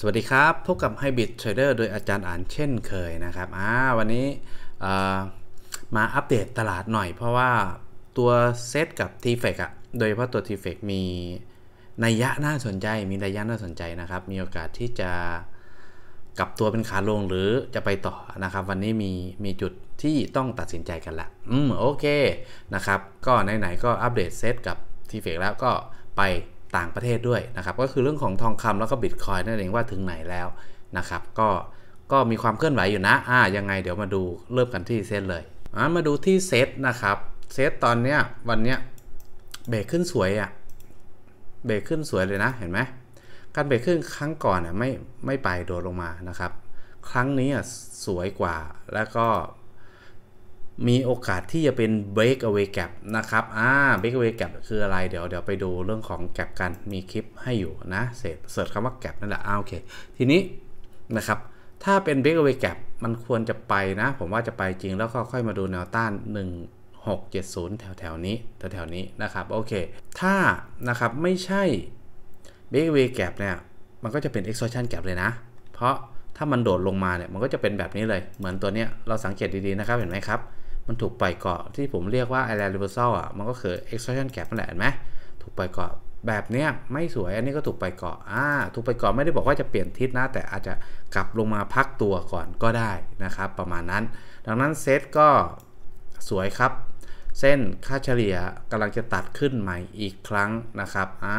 สวัสดีครับพบกับ Hybrid Trader โดยอาจารย์อ่านเช่นเคยนะครับวันนี้มาอัปเดตตลาดหน่อย เพราะว่าตัวเซตกับ t f e c อะโดยเฉพาะตัว t f e c มีนัยยะน่าสนใจมีนัยยะน่าสนใจนะครับ มีโอกาสที่จะ กลับตัวเป็นขาลงหรือจะไปต่อนะครับ วันนี้มีมีจุดที่ต้องตัดสินใจกันละอืมโอเคนะครับก็ไหนๆก็อัปเดตเซตกับ t f e c แล้วก็ไปต่างประเทศด้วยนะครับก็คือเรื่องของทองคำ แล้วก็บิตคอยนั่นเองว่าถึงไหนแล้วนะครับ ก็ก็มีความเคลื่อนไหวอยู่นะอ่ายังไงเดี๋ยวมาดูเริ่มกันที่เซตเลยอ่ามาดูที่เซตนะครับเซตตอนเนี้ยวันเนี้ยเบรกขึ้นสวยอะ่ะเบรกขึ้นสวยเลยนะเห็นไหมการเบรกขึ้นครั้งก่อนอ่ะไม่ไม่ไปโดดลงมานะครับ ครั้งนี้อ่ะสวยกว่าแล้วก็มีโอกาสที่จะเป็น break away gap นะครับ อ่า break away gap คืออะไร เดี๋ยวเดี๋ยวไปดูเรื่องของ gap กัน มีคลิปให้อยู่นะ เสร็จเสิร์ชคำว่า gap นั่นแหละ อ่าโอเค ทีนี้นะครับ ถ้าเป็น break away gap มันควรจะไปนะ ผมว่าจะไปจริงแล้วก็ค่อยมาดูแนวต้าน 1670 แถวแถวนี้ แถวแถวนี้นะครับ โอเค ถ้านะครับไม่ใช่ break away gap เนี่ย มันก็จะเป็น exhaustion gap เลยนะ เพราะถ้ามันโดดลงมาเนี่ย มันก็จะเป็นแบบนี้เลย เหมือนตัวเนี้ยเราสังเกตดีๆนะครับ เห็นไหมครับมันถูกปล่อยเกาะที่ผมเรียกว่าล r e a reversal อ่ะ มันก็คือ extraction gap นั่นแหละเห็นไหม ถูกปล่อยเกาะแบบเนี้ยไม่สวยอันนี้ก็ถูกปล่อยเกาะ อ่า ถูกปล่อยเกาะไม่ได้บอกว่าจะเปลี่ยนทิศนะ แต่อาจจะกลับลงมาพักตัวก่อนก็ได้นะครับ ประมาณนั้น ดังนั้นเซตก็สวยครับ เส้นค่าเฉลี่ยกำลังจะตัดขึ้นใหม่อีกครั้งนะครับ อ่า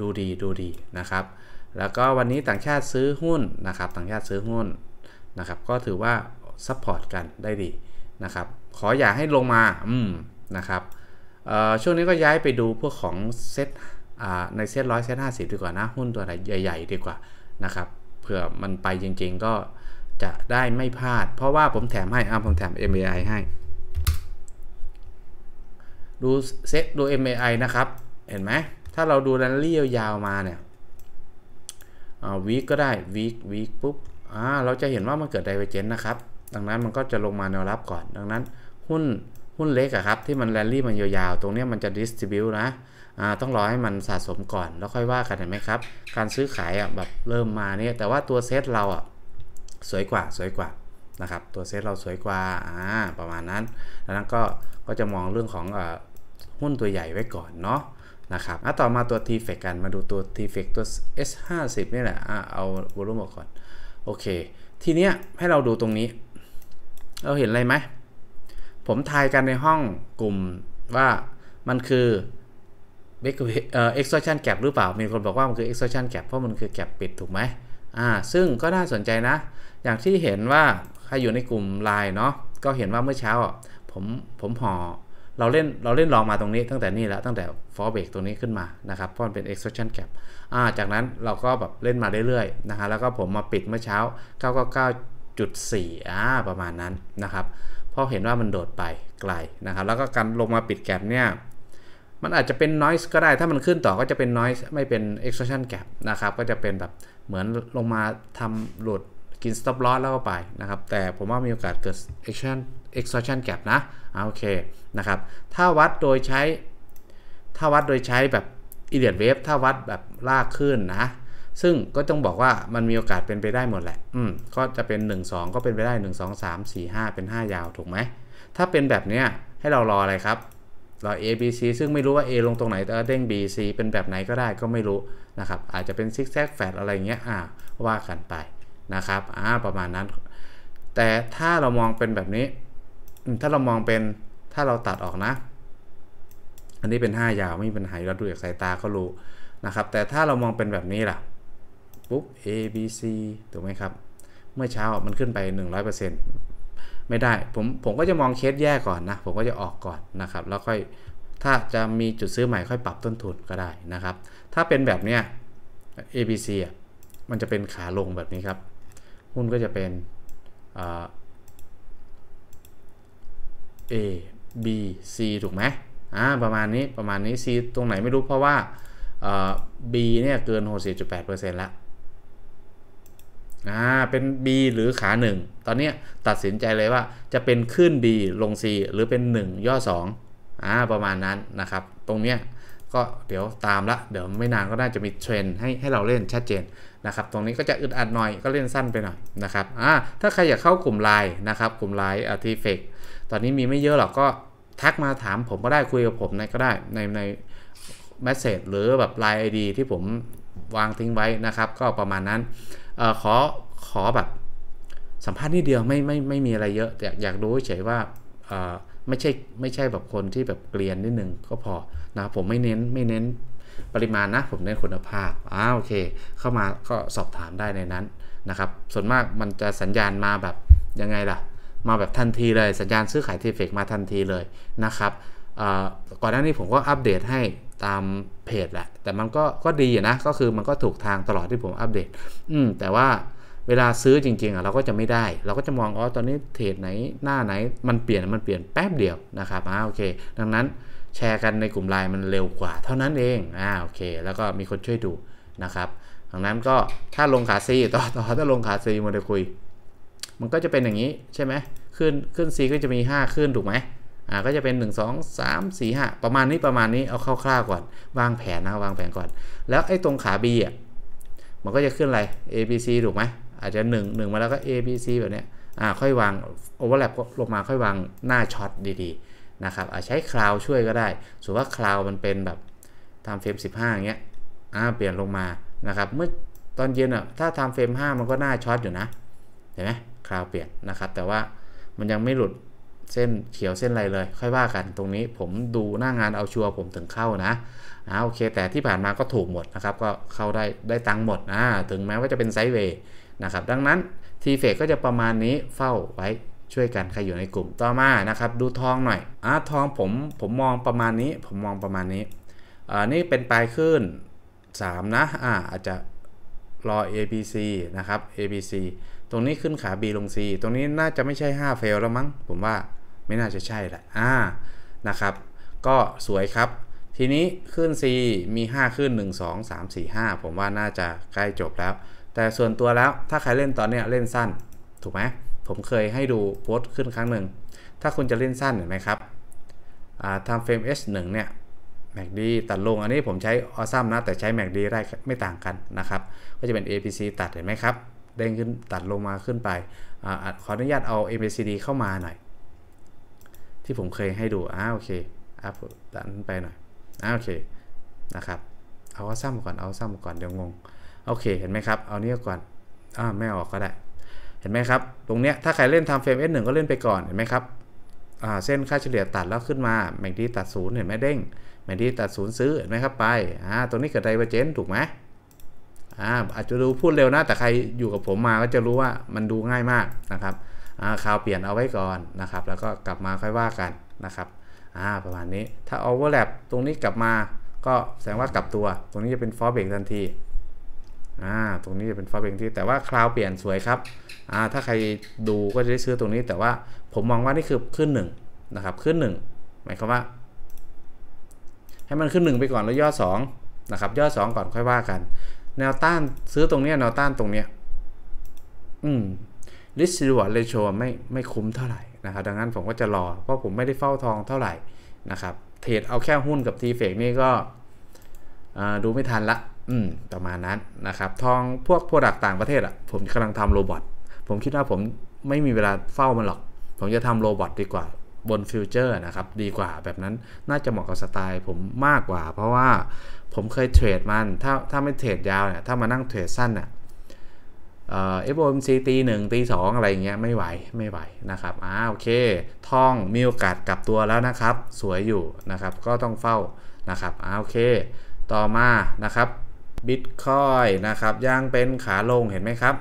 ดูดีดูดีนะครับ แล้วก็วันนี้ต่างชาติซื้อหุ้นนะครับต่างชาติซื้อหุ้นนะครับก็ถือว่าซัพพอร์ตกันได้ดีนะครับขออย่าให้ลงมา อืม นะครับช่วงนี้ก็ย้ายไปดูพวกของเซ็ตในเซ็ตร้อยเซ็ตห้าสิบดีกว่านะ หุ้นตัวไหนใหญ่ๆดีกว่านะครับเผื่อมันไปจริงๆก็จะได้ไม่พลาด เพราะว่าผมแถมให้อ้าผมแถม MAI ให้ ดูเซ็ตดู MAI นะครับ เห็นไหมถ้าเราดูแลนลี่ยาวมาเนี่ยวีคก็ได้ วีควีคปุ๊บอ่าเราจะเห็นว่ามันเกิดไดเวเจนนะครับดังนั้นมันก็จะลงมาแนวรับก่อน ดังนั้นหุ้นหุ้นเล็กอะครับที่มันแรลลี่มันยาวๆ ตรงนี้มันจะดิสติบิวนะ ต้องรอให้มันสะสมก่อนแล้วค่อยว่ากันเห็นไหมครับ การซื้อขายอ่ะแบบเริ่มมาเนี่ย แต่ว่าตัวเซตเราอ่ะ สวยกว่าสวยกว่านะครับ ตัวเซตเราสวยกว่าอ่าประมาณนั้นแล้วนั้นก็ก็จะมองเรื่องของอหุ้นตัวใหญ่ไว้ก่อนเนาะนะครับอ่ะต่อมาตัว t f e c กันมาดูตัว t f e c ตัว S50 นี่แหละอ่เอาวอลุ่มออกก่อนโอเค ทีเนี้ยให้เราดูตรงนี้เราเห็นอะไรไหม ผมทายกันในห้องกลุ่มว่ามันคือเอ็กซ์โซชันแกรหรือเปล่า มีคนบอกว่ามันคือเอ็กซ์โซชันแกรเพราะมันคือแกรปิดถูกไหมอ่า ซึ่งก็น่าสนใจนะ อย่างที่เห็นว่าใครอยู่ในกลุ่มไลน์เนาะ ก็เห็นว่าเมื่อเช้าผมผมห่อเราเล่นเราเล่นลองมาตรงนี้ ตั้งแต่นี่แล้วตั้งแต่ฟอร์เบกตรงนี้ขึ้นมานะครับเพราะมันเป็น extraction gap อ่า จากนั้นเราก็แบบเล่นมาเรื่อยๆนะฮะ แล้วก็ผมมาปิดเมื่อเช้า999จุี่อ่าประมาณนั้นนะครับพอเห็นว่ามันโดดไปไกลนะครับ แล้วก็การลงมาปิดแกลบเนี่ย มันอาจจะเป็น noise ก็ได้ ถ้ามันขึ้นต่อก็จะเป็น noise ไม่เป็น exhaustion gap นะครับ ก็จะเป็นแบบเหมือนลงมาทำหลุดกิน stop loss แล้วก็ไปนะครับ แต่ผมว่ามีโอกาสเกิด exhaustion exhaustion gap นะ โอเค นะครับ ถ้าวัดโดยใช้ ถ้าวัดโดยใช้แบบ i d i o t wave ถ้าวัดแบบลากขึ้นนะซึ่งก็ต้องบอกว่ามันมีโอกาสเป็นไปได้หมดแหละ อืม ก็จะเป็น 1 2ก็เป็นไปได้ 1 2 3 4 5 เป็น5ยาวถูกไหม ถ้าเป็นแบบเนี้ยให้เรารออะไรครับรอ A B C ซึ่งไม่รู้ว่า A ลงตรงไหนแต่เด้ง B C เป็นแบบไหนก็ได้ก็ไม่รู้นะครับอาจจะเป็นซิกแซกแฟดอะไรเงี้ยอ่าว่ากันไปนะครับอ่าประมาณนั้น แต่ถ้าเรามองเป็นแบบนี้ ถ้าเรามองเป็นถ้าเราตัดออกนะ อันนี้เป็น 5 ยาวไม่เป็นหายเราดูจากสายตาก็รู้นะครับ แต่ถ้าเรามองเป็นแบบนี้ล่ะปุ๊บ A B C ถูกไหมครับ เมื่อเช้ามันขึ้นไป 100%ไม่ได้ผมผมก็จะมองเคสแย่ก่อนนะ ผมก็จะออกก่อนนะครับ แล้วค่อยถ้าจะมีจุดซื้อใหม่ค่อยปรับต้นทุนก็ได้นะครับ ถ้าเป็นแบบเนี้ย A B C อ่ะ มันจะเป็นขาลงแบบนี้ครับ หุ้นก็จะเป็น A B C ถูกไหมอ่า ประมาณนี้ ประมาณนี้ C ตรงไหนไม่รู้เพราะว่า B เนี่ยเกิน64.8%แล้วอ่าเป็น B หรือขา 1 ตอนนี้ตัดสินใจเลยว่าจะเป็นขึ้น B ลง C หรือเป็น 1 ย่อ2อ่าประมาณนั้นนะครับ ตรงเนี้ยก็เดี๋ยวตามละเดี๋ยวไม่นานก็น่าจะมีเทรนให้ให้เราเล่นชัดเจนนะครับตรงนี้ก็จะอึดอัดหน่อยก็เล่นสั้นไปหน่อยนะครับอ่าถ้าใครอยากเข้ากลุ่มไลน์นะครับ กลุ่มไลน์อาร์ติเฟกตอนนี้มีไม่เยอะหรอกก็ทักมาถามผมก็ได้คุยกับผมในก็ได้ในในแมสเซจหรือแบบไลน์ไอดีที่ผมวางทิ้งไว้นะครับก็ประมาณนั้นออขอขอแบบสัมภาษณ์นิดเดียวไม่ไม่ไม่มีอะไรเยอะแต่อยากรู้เฉยว่าไม่ใช่ไม่ใช่แบบคนที่แบบเรียนนิดนึงก็พอนะผมไม่เน้นไม่เน้นปริมาณนะผมเน้นคุณภาพอ้าโอเคเข้ามาก็สอบถามได้ในนั้นนะครับ ส่วนมากมันจะสัญญาณมาแบบยังไงล่ะ มาแบบทันทีเลยสัญญาณซื้อขายทีเฟกมาทันทีเลยนะครับ ก่อนหน้านี้ผมก็อัปเดตให้ตามเพจแหละ แต่มันก็ก็ดีนะก็คือมันก็ถูกทางตลอดที่ผมอัปเดต อืมแต่ว่าเวลาซื้อจริงๆอ่ะเราก็จะไม่ได้ เราก็จะมองอ๋อตอนนี้เทรดไหนหน้าไหนมันเปลี่ยนมันเปลี่ยนแป๊บเดียวนะครับอ่าโอเค ดังนั้นแชร์กันในกลุ่มไลน์มันเร็วกว่า เท่านั้นเองอ่าโอเค แล้วก็มีคนช่วยดูนะครับดังนั้นก็ถ้าลงขาซีต่อต่อถ้าลงขาซีมาได้คุยมันก็จะเป็นอย่างนี้ ใช่ไหมขึ้นขึ้นซีก็จะมี5ขึ้นถูกไหม่าก็จะเป็น 1 2 3 4 5 ประมาณนี้ประมาณนี้เอาคร่าวๆก่อน วางแผนนะ วางแผนก่อน แล้วไอ้ตรงขา B อ่ะมันก็จะขึ้นอะไร A B C ถูกไหม อาจจะ1 1มาแล้วก็ A B C แบบเนี้ยอ่าค่อยวางโอเวอร์แลปลงมาค่อยวางหน้าช็อตดี ๆ นะครับอาจใช้คลาวช่วยก็ได้ส่วนว่าคลาวมันเป็นแบบทำเฟรม15 อย่างเงี้ยอ่าเปลี่ยนลงมา นะครับ เมื่อตอนเย็นอ่ะถ้าทำเฟรม5มันก็หน้าช็อตอยู่นะเห็นไหมคลาวเปลี่ยนนะครับแต่ว่ามันยังไม่หลุดเส้นเขียวเส้นอะไรเลยค่อยว่ากันตรงนี้ผมดูหน้างานเอาชัวร์ผมถึงเข้านะอ่าโอเค แต่ที่ผ่านมาก็ถูกหมดนะครับ ก็เข้าได้ได้ตังค์หมดนะถึงแม้ว่าจะเป็นไซด์เวย์นะครับดังนั้นทีเฟกก็จะประมาณนี้เฝ้าไว้ช่วยกันใครอยู่ในกลุ่มต่อมานะครับดูทองหน่อยอ่าทองผมผมมองประมาณนี้ผมมองประมาณนี้อ่านี่เป็นปลายขึ้น 3นะอ่า อาจจะรอ ABC นะครับ ABC ตรงนี้ขึ้นขา B ลง C ตรงนี้น่าจะไม่ใช่5เฟลแล้วมั้งผมว่าไม่น่าจะใช่ละ อ่า นะครับ ก็สวยครับ ทีนี้ขึ้น C มี 5 ขึ้น 1 2 3 4 5 ผมว่าน่าจะใกล้จบแล้ว แต่ส่วนตัวแล้ว ถ้าใครเล่นตอนนี้เล่นสั้น ถูกไหม ผมเคยให้ดูโพสต์ขึ้นครั้งหนึ่ง ถ้าคุณจะเล่นสั้นเห็นไหมครับทำเฟรม S1 เนี่ยแมกดีตัดลง อันนี้ผมใช้ออซัมนะ แต่ใช้แมกดีได้ไม่ต่างกันนะครับ ก็จะเป็น APC ตัดเห็นไหมครับเด้งขึ้นตัดลงมาขึ้นไปอขออนุญาตเอา a c d เข้ามาหน่อยที่ผมเคยให้ดูอ้าโอเค อัพดันไปหน่อยอ้าโอเค นะครับ เอาซ้ำก่อน เอาซ้ำก่อน เดี๋ยวงง โอเค เห็นไหมครับ เอาเนี้ยก่อนอ่าไม่ออกก็ได้ เห็นไหมครับ ตรงเนี้ย ถ้าใครเล่นทำเฟรม S1 ก็เล่นไปก่อน เห็นไหมครับ อ่า เส้นค่าเฉลี่ยตัดแล้วขึ้นมา แมงดีตัดศูนย์เห็นไหมเด้ง แมงดีตัดศูนย์ซื้อ เห็นไหมครับ ไป อ่า ตรงนี้เกิดไดเวอร์เจนถูกไหมอ่า อาจจะดูพูดเร็วนะ แต่ใครอยู่กับผมมาก็จะรู้ว่า มันดูง่ายมากนะครับข่าวเปลี่ยนเอาไว้ก่อนนะครับ แล้วก็กลับมาค่อยว่ากันนะครับอ่าประมาณนี้ถ้า overlap ตรงนี้กลับมาก็แสดงว่ากลับตัวตรงนี้จะเป็นฟอสเบรกทันทีอ่าตรงนี้จะเป็นฟอสเบรกที่แต่ว่าคราวเปลี่ยนสวยครับอ่า ถ้าใครดูก็จะได้ซื้อตรงนี้ แต่ว่าผมมองว่านี่คือขึ้นหนึ่งนะครับขึ้นหนึ่งหมายความว่า ให้มันขึ้นหนึ่งไปก่อนแล้วย่อสองนะครับย่อสองก่อนค่อยว่ากัน แนวต้านซื้อตรงนี้แนวต้านตรงเนี้ยอืมริสซิ e w a r d r ไม่ไม่คุ้มเท่าไหร่นะครับดังนั้นผมก็จะรอ เพราะผมไม่ได้เฝ้าทองเท่าไหร่นะครับเทรดเอาแค่หุ้นกับทีเฟกนี่ก็ดูไม่ทันละอืมประมาณนั้นนะครับทองพวกโปรดักต่างประเทศอะ่ะผมกำลังทำโรบอทผมคิดว่าผมไม่มีเวลาเฝ้ามันหรอก ผมจะทำโรบอทดีกว่า บนฟิวเจอร์นะครับดีกว่าแบบนั้นน่าจะเหมาะกับสไตล์ผมมากกว่า เพราะว่าผมเคยเทรดมันถ้าถ้าไม่เทรดยาวเนี่ยถ้ามานั่งเทรดสั้นเนี่ยเอฟโอ็มซีตีหนึ่งตีสองอะไรเงี้ยไม่ไหวไม่ไหวนะครับอ่าโอเคท่องมีโอกาสกลับตัวแล้วนะครับ สวยอยู่นะครับก็ต้องเฝ้านะครับอ่าโอเคต่อมานะครับบิตคอยนะครับยังเป็นขาลงเห็นไหมครับ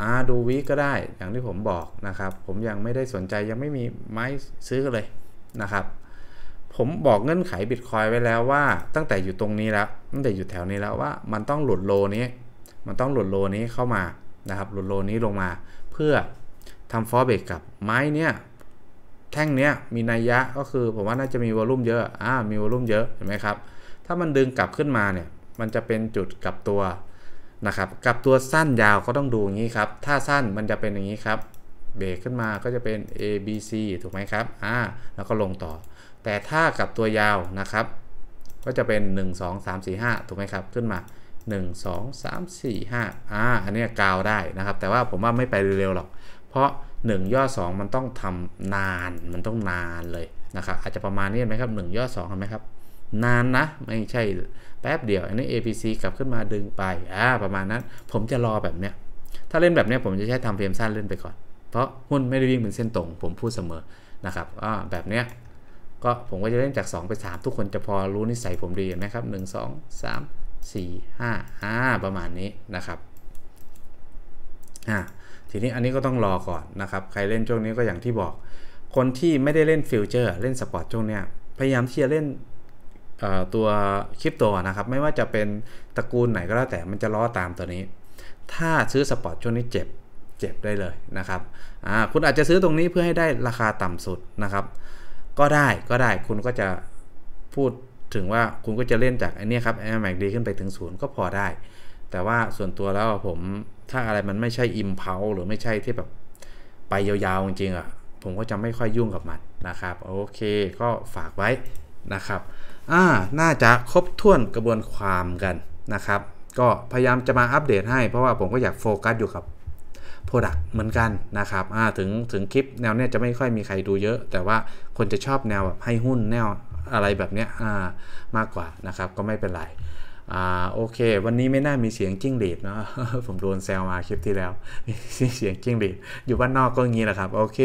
อ่าดูวิก็ได้อย่างที่ผมบอกนะครับผมยังไม่ได้สนใจยังไม่มีไม้ซื้อเลยนะครับ ผมบอกเงื่อนไขบิตคอยไว้แล้วว่า ตั้งแต่อยู่ตรงนี้แล้วตั้งแต่อยู่แถวนี้แล้วว่า มันต้องหลุดโลนี้ มันต้องหลุดโลนี้เข้ามานะครับหลุดโลนี้ลงมาเพื่อทำฟอร์เบรกกับไม้เนี้ยแท่งเนี้ยมีนัยยะก็คือผมว่าน่าจะมีวอลุ่มเยอะอ่ามีวอลุ่มเยอะเห็นไหมครับถ้ามันดึงกลับขึ้นมาเนี่ยมันจะเป็นจุดกลับตัวนะครับกลับตัวสั้นยาวก็ต้องดูอย่างนี้ครับถ้าสั้นมันจะเป็นอย่างนี้ครับเบรกขึ้นมาก็จะเป็น A B C ถูกไหมครับอ่าแล้วก็ลงต่อ แต่ถ้ากับตัวยาวนะครับ ก็จะเป็น 1 2 3 4 5ถูกไหมครับขึ้นมา1 2 3 4 5อ่า อันนี้กาวได้นะครับ แต่ว่าผมว่าไม่ไปเร็วๆหรอก เพราะ1ย่อ2มันต้องทำนาน มันต้องนานเลยนะครับ อาจจะประมาณนี้ไหมครับ1ย่อ2เห็นไหมครับ นานนะ ไม่ใช่แป๊บเดียวอันนี้ APC กลับขึ้นมาดึงไป อ่า ประมาณนั้น ผมจะรอแบบเนี้ย ถ้าเล่นแบบเนี้ยผมจะใช้ทำเฟรมสั้นเล่นไปก่อน เพราะหุ้นไม่ได้วิ่งเป็นเส้นตรง ผมพูดเสมอนะครับ อ่า แบบเนี้ย ก็ผมก็จะเล่นจาก2ไป3 ทุกคนจะพอรู้นิสัยผมดีเห็นไหมครับ1 2 3 4 5 5ประมาณนี้นะครับอ่าทีนี้อันนี้ก็ต้อง รอก่อนนะครับ ใครเล่น ช่วง นี้ก็อย่างที่บอกคนที่ไม่ได้เล่นฟิวเจอร์เล่นสปอร์ตช่วงเนี้ยพยายามที่จะเล่นตัวคริปโตนะครับไม่ว่าจะเป็นตระกูลไหนก็แล้วแต่มันจะล้อตามตัวนี้ ถ้าซื้อสปอร์ตช่วง นี้ เจ็บเจ็บได้เลยนะครับคุณอาจจะซื้อตรงนี้เพื่อให้ได้ราคาต่ำสุดนะครับ ก็ได้ก็ได้คุณก็จะพูดถึงว่าคุณก็จะเล่นจากไอ้นี้ครับ Air m a กดีขึ้นไปถึงศูนย์ก็พอได้ แต่ว่าส่วนตัวแล้วผมถ้าอะไรมันไม่ใช่อิมเพลหรือไม่ใช่ที่แบบไปยาวๆจริงๆอ่ะผมก็จะไม่ค่อยยุ่งกับมันนะครับ โอเคก็ฝากไว้นะครับอ่าน่าจะครบถ้วนกระบวนความกันนะครับ ก็พยายามจะมาอัปเดตให้ เพราะว่าผมก็อยากโฟกัสอยู่กับโปรดักเหมือนกันนะครับถึงถึงคลิปแนวเนี้ยจะไม่ค่อยมีใครดูเยอะ แต่ว่าคนจะชอบแนวแบบให้หุ้นแนวอะไรแบบเนี้ยมากกว่านะครับก็ไม่เป็นไรอ่าโอเค วันนี้ไม่น่ามีเสียงจิ้งหรีดเนาะผมโดนแซวมาคลิปที่แล้วมีเสียงจิ้งหรีดอยู่บ้านนอกก็งี้แหละครับโอเค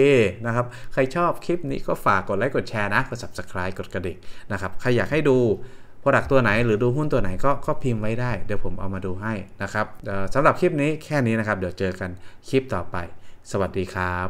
นะครับ ใครชอบคลิปนี้ก็ฝากกดไลค์กดแชร์นะกด subscribe กดกระดิ่งนะครับใครอยากให้ดูโปรดักตัวไหน หรือดูหุ้นตัวไหนก็ก็พิมพ์ไว้ได้เดี๋ยวผมเอามาดูให้นะครับสำหรับคลิปนี้แค่นี้นะครับเดี๋ยวเจอกันคลิปต่อไป สวัสดีครับ